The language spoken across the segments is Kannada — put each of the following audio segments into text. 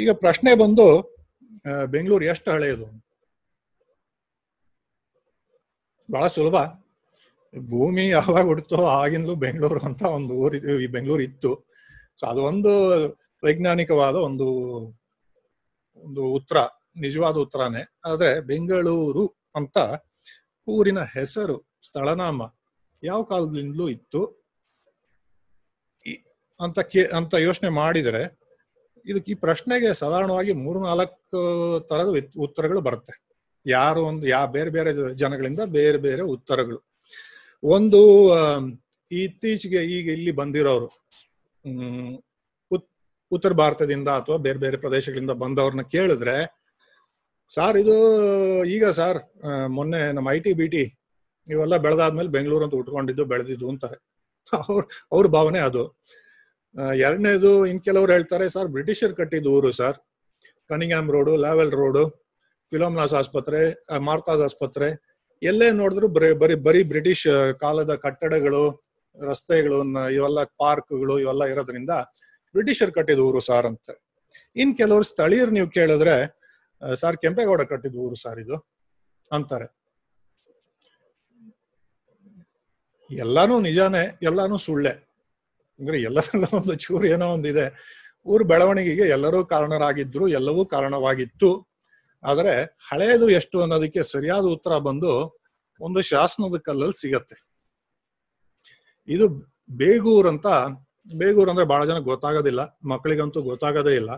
ಈಗ ಪ್ರಶ್ನೆ ಬಂದು ಬೆಂಗಳೂರು ಎಷ್ಟು ಹಳೆಯದು ಬಹಳ ಸುಲಭ ಭೂಮಿ ಯಾವಾಗ ಹುಡ್ತೋ ಆಗಿಂದಲೂ ಬೆಂಗಳೂರು ಅಂತ ಒಂದು ಊರಿ ಈ ಬೆಂಗಳೂರು ಇತ್ತು ಸೊ ಅದೊಂದು ವೈಜ್ಞಾನಿಕವಾದ ಒಂದು ಒಂದು ಉತ್ತರ ನಿಜವಾದ ಉತ್ತರನೇ ಆದ್ರೆ ಬೆಂಗಳೂರು ಅಂತ ಊರಿನ ಹೆಸರು ಸ್ಥಳನಾಮ ಯಾವ ಕಾಲದಿಂದಲೂ ಇತ್ತು ಅಂತ ಕೇ ಅಂತ ಯೋಚನೆ ಮಾಡಿದರೆ ಇದಕ್ಕೆ ಈ ಪ್ರಶ್ನೆಗೆ ಸಾಧಾರಣವಾಗಿ ಮೂರ್ ನಾಲ್ಕು ತರದ ಉತ್ತರಗಳು ಬರುತ್ತೆ ಯಾರು ಒಂದು ಯಾ ಬೇರೆ ಬೇರೆ ಜನಗಳಿಂದ ಬೇರೆ ಬೇರೆ ಉತ್ತರಗಳು ಒಂದು ಇತ್ತೀಚೆಗೆ ಈಗ ಇಲ್ಲಿ ಬಂದಿರೋರು ಉತ್ತರ ಭಾರತದಿಂದ ಅಥವಾ ಬೇರೆ ಬೇರೆ ಪ್ರದೇಶಗಳಿಂದ ಬಂದವ್ರನ್ನ ಕೇಳಿದ್ರೆ ಸಾರ್ ಇದು ಈಗ ಸಾರ್ ಮೊನ್ನೆ ನಮ್ಮ ಐ ಟಿ ಬಿ ಟಿ ಇವೆಲ್ಲ ಬೆಳೆದಾದ್ಮೇಲೆ ಬೆಂಗಳೂರು ಅಂತ ಉಟ್ಕೊಂಡಿದ್ದು ಬೆಳೆದಿದ್ದು ಅಂತಾರೆ ಅವ್ರ ಅವ್ರ ಭಾವನೆ ಅದು ಎರಡನೇದು ಇನ್ ಕೆಲವ್ರು ಹೇಳ್ತಾರೆ ಸರ್ ಬ್ರಿಟಿಷರ್ ಕಟ್ಟಿದ ಊರು sir Cunningham road Lavelle road Philomena's ಆಸ್ಪತ್ರೆ ಮಾರ್ತಾಸ್ ಆಸ್ಪತ್ರೆ ಎಲ್ಲೇ ನೋಡಿದ್ರು ಬರೀ ಬರೀ ಬರೀ ಬ್ರಿಟಿಷ್ ಕಾಲದ ಕಟ್ಟಡಗಳು ರಸ್ತೆಗಳು ಇವೆಲ್ಲ ಪಾರ್ಕ್ಗಳು ಇವೆಲ್ಲ ಇರೋದ್ರಿಂದ ಬ್ರಿಟಿಷರ್ ಕಟ್ಟಿದ ಊರು ಸಾರ್ ಅಂತ ಇನ್ ಕೆಲವರು ಸ್ಥಳೀಯರು ನೀವು ಕೇಳಿದ್ರೆ ಸಾರ್ ಕೆಂಪೇಗೌಡ ಕಟ್ಟಿದ ಊರು ಸರ್ ಇದು ಅಂತಾರೆ ಎಲ್ಲಾನು ನಿಜಾನೇ ಎಲ್ಲಾನು ಸುಳ್ಳೆ ಅಂದ್ರೆ ಎಲ್ಲದರಲ್ಲ ಒಂದು ಚೂರು ಏನೋ ಒಂದಿದೆ ಊರ್ ಬೆಳವಣಿಗೆಗೆ ಎಲ್ಲರೂ ಕಾರಣರಾಗಿದ್ರು ಎಲ್ಲವೂ ಕಾರಣವಾಗಿತ್ತು ಆದರೆ ಹಳೆಯದು ಎಷ್ಟು ಅನ್ನೋದಕ್ಕೆ ಸರಿಯಾದ ಉತ್ತರ ಬಂದು ಒಂದು ಶಾಸನದ ಕಲ್ಲಲ್ಲಿ ಸಿಗತ್ತೆ ಇದು ಬೇಗೂರ್ ಅಂತ ಬೇಗೂರ್ ಅಂದ್ರೆ ಬಹಳ ಜನ ಗೊತ್ತಾಗೋದಿಲ್ಲ ಮಕ್ಕಳಿಗಂತೂ ಗೊತ್ತಾಗೋದೇ ಇಲ್ಲ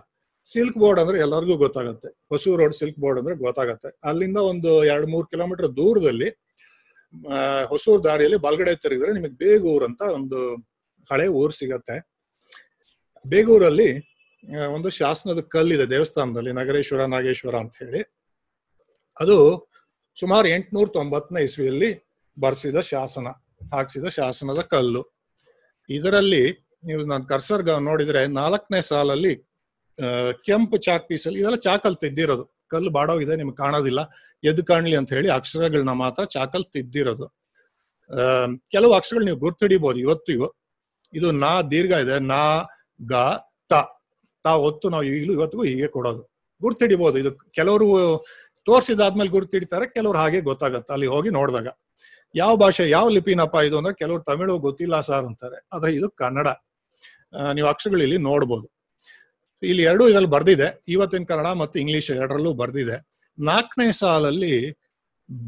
ಸಿಲ್ಕ್ ಬೋರ್ಡ್ ಅಂದ್ರೆ ಎಲ್ಲರಿಗೂ ಗೊತ್ತಾಗತ್ತೆ ಹೊಸೂರು ರೋಡ್ ಸಿಲ್ಕ್ ಬೋರ್ಡ್ ಅಂದ್ರೆ ಗೊತ್ತಾಗತ್ತೆ ಅಲ್ಲಿಂದ ಒಂದು ಎರಡ್ ಮೂರ್ ಕಿಲೋಮೀಟರ್ ದೂರದಲ್ಲಿ ಹೊಸೂರು ದಾರಿಯಲ್ಲಿ ಬಾಲ್ಗಡೆ ತಿರುಗಿದ್ರೆ ನಿಮಗೆ ಬೇಗೂರ್ ಅಂತ ಒಂದು ಹಳೆ ಊರು ಸಿಗತ್ತೆ ಬೇಗೂರಲ್ಲಿ ಒಂದು ಶಾಸನದ ಕಲ್ಲಿದೆ ದೇವಸ್ಥಾನದಲ್ಲಿ ನಗರೇಶ್ವರ ನಾಗೇಶ್ವರ ಅಂತ ಹೇಳಿ ಅದು ಸುಮಾರು ಎಂಟುನೂರ ತೊಂಬತ್ತನೇ ಇಸ್ವಿಯಲ್ಲಿ ಬರ್ಸಿದ ಶಾಸನ ಹಾಕ್ಸಿದ ಶಾಸನದ ಕಲ್ಲು ಇದರಲ್ಲಿ ನೀವು ನಾನು ಕರ್ಸರ್ಗ ನೋಡಿದ್ರೆ ನಾಲ್ಕನೇ ಸಾಲಲ್ಲಿ ಕೆಂಪು ಚಾಕ್ ಪೀಸಲ್ಲಿ ಇದೆಲ್ಲ ಚಾಕಲ್ ತಿದ್ದಿರೋದು ಕಲ್ಲು ಬಾಡೋಗಿದೆ ನಿಮ್ಗೆ ಕಾಣೋದಿಲ್ಲ ಎದ್ದು ಕಾಣ್ಲಿ ಅಂತ ಹೇಳಿ ಅಕ್ಷರಗಳನ್ನ ಮಾತ್ರ ಚಾಕಲ್ ತಿದ್ದಿರೋದು ಕೆಲವು ಅಕ್ಷರಗಳು ನೀವು ಗುರ್ತಿಡಿಬಹುದು ಇವತ್ತಿಗೂ ಇದು ನಾ ದೀರ್ಘ ಇದೆ ನಾ ಗ ತ ತಾ ಒತ್ತು ನಾವು ಈಗಲೂ ಇವತ್ತಿಗೂ ಹೀಗೆ ಕೊಡೋದು ಗುರ್ತಿಡಿಬಹುದು ಇದು ಕೆಲವರು ತೋರಿಸಿದಾದ್ಮೇಲೆ ಗುರ್ತಿಡ್ತಾರೆ ಕೆಲವ್ರು ಹಾಗೆ ಗೊತ್ತಾಗುತ್ತೆ ಅಲ್ಲಿ ಹೋಗಿ ನೋಡಿದಾಗ ಯಾವ ಭಾಷೆ ಯಾವ ಲಿಪಿನಪ್ಪ ಇದು ಅಂದ್ರೆ ಕೆಲವರು ತಮಿಳು ಗೊತ್ತಿಲ್ಲ ಸರ್ ಅಂತಾರೆ ಆದ್ರೆ ಇದು ಕನ್ನಡ ನೀವು ಅಕ್ಷರಗಳು ಇಲ್ಲಿ ನೋಡ್ಬೋದು ಇಲ್ಲಿ ಎರಡು ಇದ್ರಲ್ಲಿ ಬರ್ದಿದೆ ಇವತ್ತಿನ ಕನ್ನಡ ಮತ್ತು ಇಂಗ್ಲಿಷ್ ಎರಡರಲ್ಲೂ ಬರ್ದಿದೆ ನಾಲ್ಕನೇ ಸಾಲಲ್ಲಿ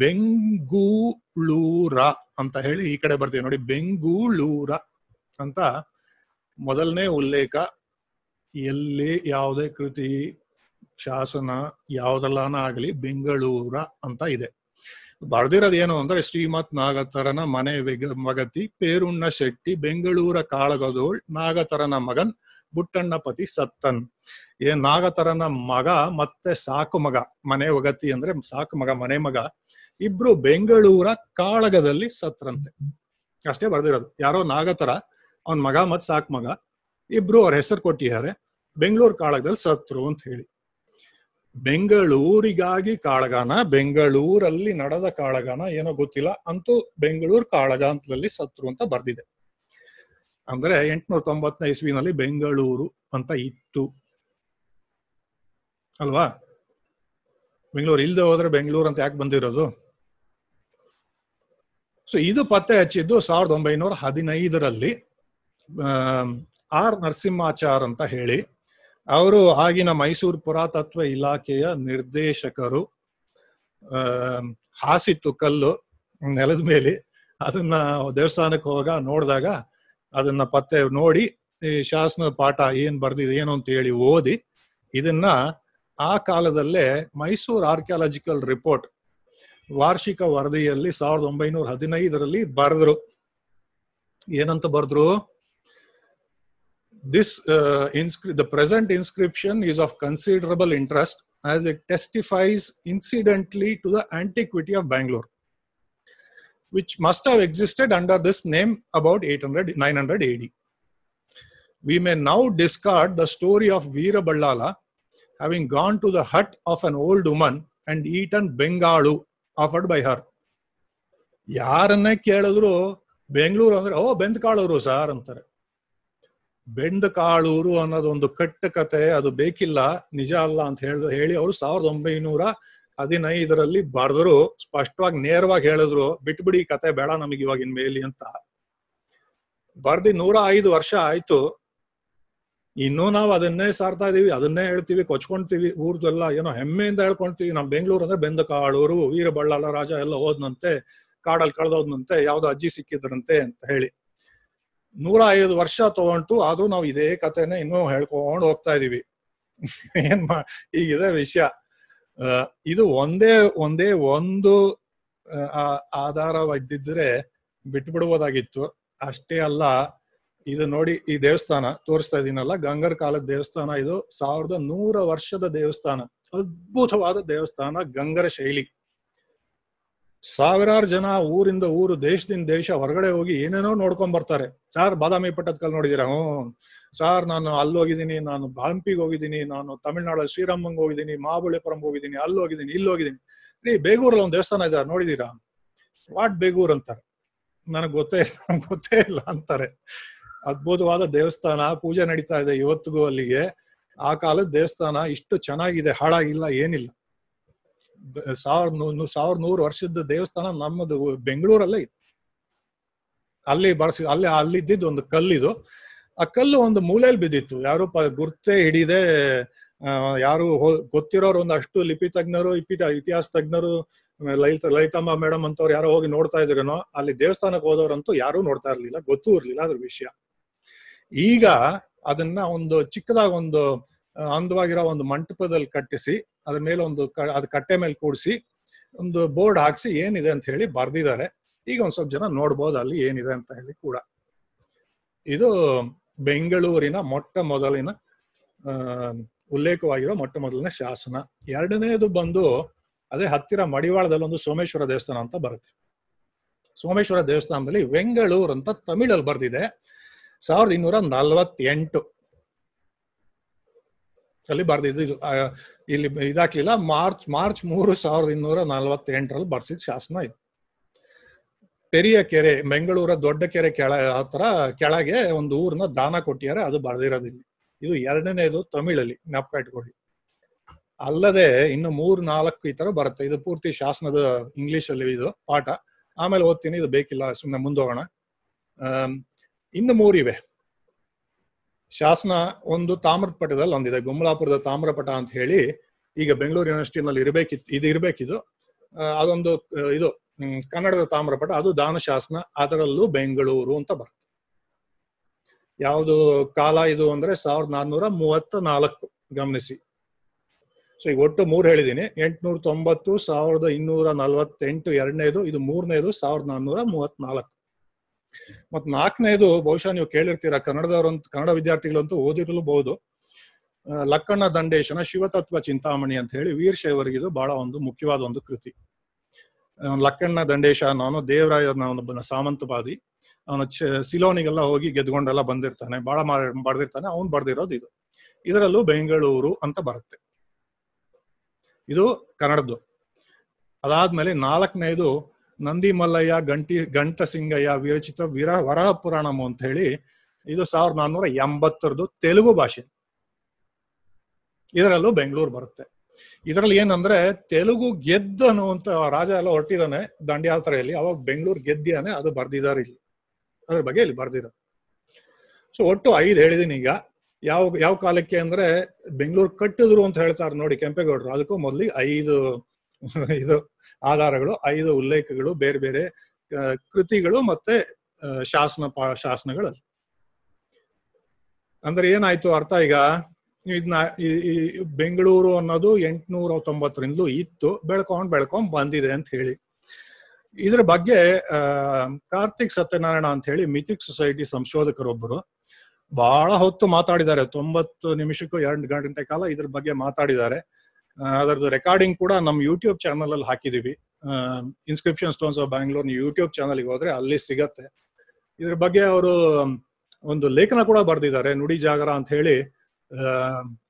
ಬೆಂಗೂಳೂರ ಅಂತ ಹೇಳಿ ಈ ಕಡೆ ಬರ್ತೀವಿ ನೋಡಿ ಬೆಂಗೂಳೂರ ಅಂತ ಮೊದಲನೇ ಉಲ್ಲೇಖ ಎಲ್ಲಿ ಯಾವುದೇ ಕೃತಿ ಶಾಸನ ಯಾವ್ದಲ್ಲಾನ ಆಗಲಿ ಬೆಂಗಳೂರ ಅಂತ ಇದೆ ಏನು ಅಂದ್ರೆ ಶ್ರೀಮತ್ ನಾಗತರನ ಮನೆ ಮಗತಿ ಪೇರುಣ್ಣ ಶೆಟ್ಟಿ ಬೆಂಗಳೂರ ಕಾಳಗದೋಳ್ ನಾಗತರನ ಮಗನ್ ಬುಟ್ಟಣ್ಣ ಪತಿ ಸತ್ತನ್ ಏ ನಾಗತರನ ಮಗ ಮತ್ತೆ ಸಾಕು ಮಗ ಮನೆ ಒಗತಿ ಅಂದ್ರೆ ಸಾಕು ಮಗ ಮನೆ ಮಗ ಇಬ್ರು ಬೆಂಗಳೂರ ಕಾಳಗದಲ್ಲಿ ಸತ್ರಂತೆ ಅಷ್ಟೇ ಬರ್ದಿರೋದು ಯಾರೋ ನಾಗತರ ಅವನ್ ಮಗ ಮತ್ತು ಸಾಕ್ ಮಗ ಇಬ್ರು ಅವ್ರ ಹೆಸರು ಕೊಟ್ಟಿದ್ದಾರೆ ಬೆಂಗಳೂರು ಕಾಳಗದಲ್ಲಿ ಸತ್ರು ಅಂತ ಹೇಳಿ ಬೆಂಗಳೂರಿಗಾಗಿ ಕಾಳಗಾನ ಬೆಂಗಳೂರಲ್ಲಿ ನಡೆದ ಕಾಳಗಾನ ಏನೋ ಗೊತ್ತಿಲ್ಲ ಅಂತೂ ಬೆಂಗಳೂರು ಕಾಳಗ ಸತ್ರು ಅಂತ ಬರ್ದಿದೆ ಅಂದ್ರೆ ಎಂಟುನೂರ ತೊಂಬತ್ತನೇ ಇಸ್ವಿನಲ್ಲಿ ಬೆಂಗಳೂರು ಅಂತ ಇತ್ತು ಅಲ್ವಾ ಬೆಂಗಳೂರು ಇಲ್ಲದೆ ಹೋದ್ರೆ ಬೆಂಗಳೂರು ಅಂತ ಯಾಕೆ ಬಂದಿರೋದು ಸೊ ಇದು ಪತ್ತೆ ಹಚ್ಚಿದ್ದು ಸಾವಿರದ ಒಂಬೈನೂರ ಹದಿನೈದರಲ್ಲಿ ಆರ್ ನರಸಿಂಹಾಚಾರ್ ಅಂತ ಹೇಳಿ ಅವರು ಆಗಿನ ಮೈಸೂರು ಪುರಾತತ್ವ ಇಲಾಖೆಯ ನಿರ್ದೇಶಕರು ಹಾಸಿತ್ತು ಕಲ್ಲು ನೆಲದ ಮೇಲೆ ಅದನ್ನ ದೇವಸ್ಥಾನಕ್ಕೆ ಹೋಗ ನೋಡಿದಾಗ ಅದನ್ನ ಪತ್ತೆ ನೋಡಿ ಈ ಶಾಸನದ ಪಾಠ ಏನ್ ಬರ್ದಿದೆ ಏನು ಅಂತ ಹೇಳಿ ಓದಿ ಇದನ್ನ ಆ ಕಾಲದಲ್ಲೇ ಮೈಸೂರು ಆರ್ಕಿಯಾಲಜಿಕಲ್ ರಿಪೋರ್ಟ್ ವಾರ್ಷಿಕ ವರದಿಯಲ್ಲಿ ಸಾವಿರದ ಒಂಬೈನೂರ ಹದಿನೈದರಲ್ಲಿ ಬರೆದ್ರು ಏನಂತ ಬರೆದ್ರು This uh, the present inscription is of considerable interest as it testifies incidentally to the antiquity of Bangalore, which must have existed under this name about 800, 900 AD. We may now discard the story of Veera Ballala having gone to the hut of an old woman and eaten Bengalu offered by her. ಯಾರನ್ನೇ ಕೇಳಿದ್ರು ಬೆಂಗಳೂರು ಅಂದ್ರೆ ಓ ಬೆಂದ್ಕಾಳವರು ಸಾರ್ ಅಂತಾರೆ ಬೆಂದ ಕಾಳೂರು ಒಂದು ಕಟ್ಟ ಕತೆ ಅದು ಬೇಕಿಲ್ಲ ನಿಜ ಅಲ್ಲ ಅಂತ ಹೇಳ ಹೇಳಿ ಅವರು ಸಾವಿರದ ಒಂಬೈನೂರ ಹದಿನೈದರಲ್ಲಿ ಬರೆದ್ರು ಸ್ಪಷ್ಟವಾಗಿ ನೇರವಾಗಿ ಹೇಳಿದ್ರು ಬಿಟ್ಬಿಡಿ ಕತೆ ಬೇಡ ನಮಗೆ ಇವಾಗಿನ ಮೇಲಿ ಅಂತ ಬರ್ದಿ ನೂರ ಐದು ವರ್ಷ ಆಯ್ತು ಇನ್ನೂ ನಾವು ಅದನ್ನೇ ಸಾರ್ತಾ ಇದೀವಿ ಅದನ್ನೇ ಹೇಳ್ತೀವಿ ಕೊಚ್ಕೊಂತೀವಿ ಊರ್ದೆಲ್ಲ ಏನೋ ಹೆಮ್ಮೆಯಿಂದ ಹೇಳ್ಕೊಂತೀವಿ ನಮ್ಮ ಬೆಂಗಳೂರು ಅಂದ್ರೆ ಬೆಂದ ಕಾಳೂರು ವೀರಬಳ್ಳಾಲ ರಾಜ ಎಲ್ಲ ಹೋದ್ನಂತೆ ಕಾಡಲ್ಲಿ ಕಳೆದೋದ್ನಂತೆ ಯಾವ್ದೋ ಅಜ್ಜಿ ಸಿಕ್ಕಿದ್ರಂತೆ ಅಂತ ಹೇಳಿ ನೂರ ಐದು ವರ್ಷ ತಗೊಂಡು ಆದ್ರೂ ನಾವು ಇದೇ ಕಥೆನ ಇನ್ನೂ ಹೇಳ್ಕೊಂಡು ಹೋಗ್ತಾ ಇದೀವಿ ಏನ್ ಮಾ ಈಗಿದೆ ವಿಷಯ ಇದು ಒಂದೇ ಒಂದೇ ಒಂದು ಆಧಾರವಾಗಿದ್ದರೆ ಬಿಟ್ಬಿಡ್ಬೋದಾಗಿತ್ತು ಅಷ್ಟೇ ಅಲ್ಲ ಇದು ನೋಡಿ ಈ ದೇವಸ್ಥಾನ ತೋರಿಸ್ತಾ ಇದೀನಲ್ಲ ಗಂಗರ್ ಕಾಲದ ದೇವಸ್ಥಾನ ಇದು ಸಾವಿರದ ನೂರ ವರ್ಷದ ದೇವಸ್ಥಾನ ಅದ್ಭುತವಾದ ದೇವಸ್ಥಾನ ಗಂಗರ ಶೈಲಿ ಸಾವಿರಾರು ಜನ ಊರಿಂದ ಊರು ದೇಶದಿಂದ ದೇಶ ಹೊರಗಡೆ ಹೋಗಿ ಏನೇನೋ ನೋಡ್ಕೊಂಡ್ ಬರ್ತಾರೆ ಸಾರ್ ಬಾದಾಮಿ ಕಲ್ ನೋಡಿದಿರಾ ಹ್ಞೂ ಸಾರ್ ನಾನು ಅಲ್ಲಿ ಹೋಗಿದ್ದೀನಿ ನಾನು ಹಂಪಿಗೆ ಹೋಗಿದ್ದೀನಿ ನಾನು ತಮಿಳ್ನಾಡು ಶ್ರೀರಾಮಂಗ್ ಹೋಗಿದ್ದೀನಿ ಮಹಾಬಳಿಪುರಂ ಹೋಗಿದ್ದೀನಿ ಅಲ್ಲಿ ಹೋಗಿದ್ದೀನಿ ಇಲ್ಲಿ ಹೋಗಿದ್ದೀನಿ ನೀ ಬೇಗೂರಲ್ಲಿ ಒಂದು ದೇವಸ್ಥಾನ ಇದ್ದಾರೆ ನೋಡಿದೀರಾ ವಾಟ್ ಬೇಗೂರ್ ಅಂತಾರೆ ನನಗೆ ಗೊತ್ತೇ ಇಲ್ಲ ಗೊತ್ತೇ ಇಲ್ಲ ಅಂತಾರೆ ಅದ್ಭುತವಾದ ದೇವಸ್ಥಾನ ಪೂಜೆ ನಡೀತಾ ಇದೆ ಇವತ್ತಿಗೂ ಅಲ್ಲಿಗೆ ಆ ಕಾಲದ ದೇವಸ್ಥಾನ ಇಷ್ಟು ಚೆನ್ನಾಗಿದೆ ಹಾಳಾಗಿಲ್ಲ ಏನಿಲ್ಲ ಸಾವಿರ ಸಾವಿರ ನೂರು ವರ್ಷದ ದೇವಸ್ಥಾನ ನಮ್ಮದು ಬೆಂಗಳೂರಲ್ಲೇ ಇತ್ತು ಅಲ್ಲಿ ಬರ್ಸಿ ಅಲ್ಲಿ ಅಲ್ಲಿದ್ದಿದ್ದು ಒಂದು ಕಲ್ಲಿದು ಆ ಕಲ್ಲು ಒಂದು ಮೂಲೆಯಲ್ಲಿ ಬಿದ್ದಿತ್ತು ಯಾರು ಗುರ್ತೆ ಹಿಡಿದೆ ಯಾರು ಗೊತ್ತಿರೋರು ಒಂದು ಅಷ್ಟು ಲಿಪಿ ತಜ್ಞರು ಇತಿಹಾಸ ತಜ್ಞರು ಲಲಿತ ಲಲಿತಾಂಬ ಮೇಡಮ್ ಅಂತವ್ರು ಯಾರೋ ಹೋಗಿ ನೋಡ್ತಾ ಇದ್ರೇನೋ ಅಲ್ಲಿ ದೇವಸ್ಥಾನಕ್ಕೆ ಹೋದವ್ರಂತೂ ಯಾರೂ ನೋಡ್ತಾ ಇರ್ಲಿಲ್ಲ ಗೊತ್ತೂ ಇರ್ಲಿಲ್ಲ ಅದ್ರ ವಿಷಯ ಈಗ ಅದನ್ನ ಒಂದು ಚಿಕ್ಕದಾಗ ಒಂದು ಅಂದವಾಗಿರೋ ಒಂದು ಮಂಟಪದಲ್ಲಿ ಕಟ್ಟಿಸಿ ಅದ್ರ ಮೇಲೆ ಒಂದು ಅದ್ ಕಟ್ಟೆ ಮೇಲೆ ಕೂಡಿಸಿ ಒಂದು ಬೋರ್ಡ್ ಹಾಕ್ಸಿ ಏನಿದೆ ಅಂತ ಹೇಳಿ ಬರ್ದಿದ್ದಾರೆ ಈಗ ಒಂದ್ ಸ್ವಲ್ಪ ಜನ ನೋಡ್ಬೋದು ಅಲ್ಲಿ ಏನಿದೆ ಅಂತ ಹೇಳಿ ಕೂಡ ಇದು ಬೆಂಗಳೂರಿನ ಮೊಟ್ಟ ಮೊದಲಿನ ಉಲ್ಲೇಖವಾಗಿರೋ ಮೊಟ್ಟ ಮೊದಲಿನ ಶಾಸನ ಎರಡನೇದು ಬಂದು ಅದೇ ಹತ್ತಿರ ಮಡಿವಾಳದಲ್ಲಿ ಒಂದು ಸೋಮೇಶ್ವರ ದೇವಸ್ಥಾನ ಅಂತ ಬರುತ್ತೆ ಸೋಮೇಶ್ವರ ದೇವಸ್ಥಾನದಲ್ಲಿ ಬೆಂಗಳೂರು ಅಂತ ತಮಿಳಲ್ಲಿ ಬರ್ದಿದೆ ಸಾವಿರದ ಇನ್ನೂರ ನಲ್ವತ್ತೆಂಟು ಅಲ್ಲಿ ಬರ್ದಿದ್ದು ಇದು ಇಲ್ಲಿ ಇದಾಗ್ಲಿಲ್ಲ ಮಾರ್ಚ್ ಮಾರ್ಚ್ ಮೂರು ಸಾವಿರದ ಇನ್ನೂರ ನಲ್ವತ್ತೆಂಟರಲ್ಲಿ ಬರ್ಸಿದ ಶಾಸನ ಇದು ಪೆರಿಯ ಕೆರೆ ಬೆಂಗಳೂರ ದೊಡ್ಡ ಕೆರೆ ಕೆಳ ಹತ್ರ ಕೆಳಗೆ ಒಂದು ಊರ್ನ ದಾನ ಕೊಟ್ಟಿದ್ದಾರೆ ಅದು ಬರ್ದಿರೋದಿಲ್ಲ ಇದು ಎರಡನೇದು ತಮಿಳಲ್ಲಿ ಜ್ಞಾಪಕ ಇಟ್ಕೊಳ್ಳಿ ಅಲ್ಲದೆ ಇನ್ನು ಮೂರ್ ನಾಲ್ಕು ಈ ತರ ಬರುತ್ತೆ ಇದು ಪೂರ್ತಿ ಶಾಸನದ ಇಂಗ್ಲಿಷ್ ಅಲ್ಲಿ ಇದು ಪಾಠ ಆಮೇಲೆ ಓದ್ತೀನಿ ಇದು ಬೇಕಿಲ್ಲ ಸುಮ್ಮನೆ ಮುಂದೋಗೋಣ ಇನ್ನು ಮೂರಿವೆ ಶಾಸನ ಒಂದು ತಾಮ್ರಪಟದಲ್ಲಿ ಒಂದಿದೆ ಗುಮ್ಮಲಾಪುರದ ತಾಮ್ರಪಟ ಅಂತ ಹೇಳಿ ಈಗ ಬೆಂಗಳೂರು ಯೂನಿವರ್ಸಿಟಿ ನಲ್ಲಿ ಇರಬೇಕಿತ್ತು ಇದು ಇರಬೇಕಿದು ಅದೊಂದು ಇದು ಕನ್ನಡದ ತಾಮ್ರಪಟ ಅದು ದಾನ ಶಾಸನ ಅದರಲ್ಲೂ ಬೆಂಗಳೂರು ಅಂತ ಬರುತ್ತೆ ಯಾವುದು ಕಾಲ ಇದು ಅಂದ್ರೆ ಸಾವಿರದ ನಾನ್ನೂರ ಮೂವತ್ತ ನಾಲ್ಕು ಗಮನಿಸಿ ಸೊ ಈಗ ಒಟ್ಟು ಮೂರ್ ಹೇಳಿದೀನಿ ಎಂಟುನೂರ ತೊಂಬತ್ತು ಸಾವಿರದ ಇನ್ನೂರ ನಲ್ವತ್ತೆಂಟು ಎರಡನೇದು ಇದು ಮೂರನೇದು ಸಾವಿರದ ನಾನ್ನೂರ ಮೂವತ್ನಾಲ್ಕು ಮತ್ತು ನಾಲ್ಕನೇದು ಬಹುಶಃ ನೀವು ಕೇಳಿರ್ತೀರಾ ಕನ್ನಡದವರಂತ ಕನ್ನಡ ವಿದ್ಯಾರ್ಥಿಗಳಂತೂ ಓದಿರಲೂಬಹುದು ಲಕ್ಕಣ್ಣ ದಂಡೇಶನ ಶಿವತತ್ವ ಚಿಂತಾಮಣಿ ಅಂತ ಹೇಳಿ ಇದು ಬಹಳ ಒಂದು ಮುಖ್ಯವಾದ ಒಂದು ಕೃತಿ ಲಕ್ಕಣ್ಣ ದಂಡೇಶ ನಾನು ದೇವರಾಯನ ಒಬ್ಬನ ಸಾಮಂತವಾದಿ ಅವನು ಸಿಲೋನಿಗೆಲ್ಲ ಹೋಗಿ ಗೆದ್ಕೊಂಡೆಲ್ಲ ಬಂದಿರ್ತಾನೆ ಬಹಳ ಬರ್ದಿರ್ತಾನೆ ಅವನು ಬರ್ದಿರೋದು ಇದು ಇದರಲ್ಲೂ ಬೆಂಗಳೂರು ಅಂತ ಬರುತ್ತೆ ಇದು ಕನ್ನಡದ್ದು ಅದಾದ್ಮೇಲೆ ನಾಲ್ಕನೇದು ನಂದಿ ಮಲ್ಲಯ್ಯ ಗಂಟಿ ಗಂಟಸಿಂಗಯ್ಯ ವಿರಚಿತ ವೀರ ವರಹ ಪುರಾಣಮು ಅಂತ ಹೇಳಿ ಇದು ಸಾವಿರದ ನಾನ್ನೂರ ಎಂಬತ್ತರದು ತೆಲುಗು ಭಾಷೆ ಇದರಲ್ಲೂ ಬೆಂಗಳೂರು ಬರುತ್ತೆ ಇದರಲ್ಲಿ ಏನಂದ್ರೆ ತೆಲುಗು ಗೆದ್ದ ಅನ್ನುವಂತ ರಾಜ ಎಲ್ಲ ಹೊರಟಿದ್ದಾನೆ ದಂಡ್ಯಾತ್ರೆಯಲ್ಲಿ ಅವಾಗ ಬೆಂಗಳೂರು ಗೆದ್ದಾನೆ ಅದು ಬರ್ದಿದ್ದಾರೆ ಇಲ್ಲಿ ಅದ್ರ ಬಗ್ಗೆ ಇಲ್ಲಿ ಬರ್ದಿರ ಸೊ ಒಟ್ಟು ಐದು ಹೇಳಿದೀನಿ ಈಗ ಯಾವ ಯಾವ ಕಾಲಕ್ಕೆ ಅಂದ್ರೆ ಬೆಂಗಳೂರು ಕಟ್ಟಿದ್ರು ಅಂತ ಹೇಳ್ತಾರೆ ನೋಡಿ ಕೆಂಪೇಗೌಡರು ಅದಕ್ಕೂ ಮೊದ್ಲಿಗೆ ಐದು ಇದು ಆಧಾರಗಳು ಐದು ಉಲ್ಲೇಖಗಳು ಬೇರೆ ಬೇರೆ ಕೃತಿಗಳು ಮತ್ತೆ ಶಾಸನ ಪಾ ಶಾಸನಗಳಲ್ಲಿ ಅಂದ್ರೆ ಏನಾಯ್ತು ಅರ್ಥ ಈಗ ಇದನ್ನ ಈ ಬೆಂಗಳೂರು ಅನ್ನೋದು ಎಂಟುನೂರ ತೊಂಬತ್ತರಿಂದಲೂ ಇತ್ತು ಬೆಳ್ಕೊಂಡ್ ಬೆಳ್ಕೊಂಡ್ ಬಂದಿದೆ ಅಂತ ಹೇಳಿ ಇದ್ರ ಬಗ್ಗೆ ಕಾರ್ತಿಕ್ ಸತ್ಯನಾರಾಯಣ ಅಂತ ಹೇಳಿ ಮಿಥಿಕ್ ಸೊಸೈಟಿ ಸಂಶೋಧಕರೊಬ್ಬರು ಬಹಳ ಹೊತ್ತು ಮಾತಾಡಿದ್ದಾರೆ ತೊಂಬತ್ತು ನಿಮಿಷಕ್ಕೂ ಎರಡು ಗಂಟೆ ಕಾಲ ಇದ್ರ ಬಗ್ಗೆ ಮಾತಾಡಿದ್ದಾರೆ ಅದರದ್ದು ರೆಕಾರ್ಡಿಂಗ್ ಕೂಡ ನಮ್ಮ ಯೂಟ್ಯೂಬ್ ಚಾನಲ್ ಅಲ್ಲಿ ಹಾಕಿದೀವಿ inscription stones of Bangalore YouTube ಚಾನಲ್ಗೆ ಹೋದ್ರೆ ಅಲ್ಲಿ ಸಿಗತ್ತೆ ಇದ್ರ ಬಗ್ಗೆ ಅವರು ಒಂದು ಲೇಖನ ಕೂಡ ಬರೆದಿದ್ದಾರೆ ನುಡಿ ಜಾಗರ ಅಂತ ಹೇಳಿ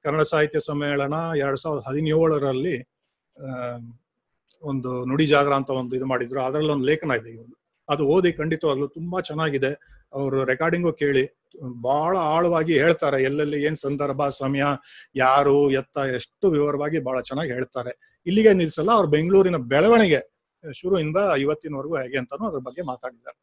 ಕನ್ನಡ ಸಾಹಿತ್ಯ ಸಮ್ಮೇಳನ ಎರಡ್ ಸಾವಿರದ ಹದಿನೇಳರಲ್ಲಿ ಒಂದು ನುಡಿ ಜಾಗರ ಅಂತ ಒಂದು ಇದು ಮಾಡಿದ್ರು ಅದರಲ್ಲಿ ಒಂದು ಲೇಖನ ಇದೆ ಅದು ಓದಿ ಖಂಡಿತವಾಗ್ಲು ತುಂಬಾ ಚೆನ್ನಾಗಿದೆ ಅವರು ರೆಕಾರ್ಡಿಂಗು ಕೇಳಿ ಬಹಳ ಆಳವಾಗಿ ಹೇಳ್ತಾರೆ ಎಲ್ಲೆಲ್ಲಿ ಏನ್ ಸಂದರ್ಭ ಸಮಯ ಯಾರು ಎತ್ತ ಎಷ್ಟು ವಿವರವಾಗಿ ಬಹಳ ಚೆನ್ನಾಗಿ ಹೇಳ್ತಾರೆ ಇಲ್ಲಿಗೆ ನಿಲ್ಸಲ್ಲ ಅವ್ರು ಬೆಂಗಳೂರಿನ ಬೆಳವಣಿಗೆ ಶುರುವಿಂದ ಇವತ್ತಿನವರೆಗೂ ಹೇಗೆ ಅಂತಾನು ಅದ್ರ ಬಗ್ಗೆ ಮಾತಾಡಿದ್ದಾರೆ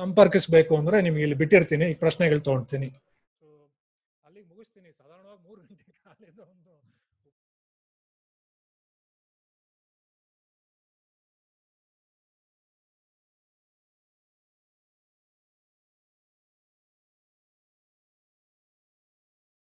ಸಂಪರ್ಕಿಸಬೇಕು ಅಂದ್ರೆ ನಿಮ್ಗೆ ಇಲ್ಲಿ ಬಿಟ್ಟಿರ್ತೀನಿ ಈ ಪ್ರಶ್ನೆಗಳು ತಗೊಂಡ್ತೀನಿ ಅಲ್ಲಿಗೆ ಮುಗಿಸ್ತೀನಿ ಸಾಧಾರಣವಾಗಿ ಮೂರು ಗಂಟೆ ಒಂದು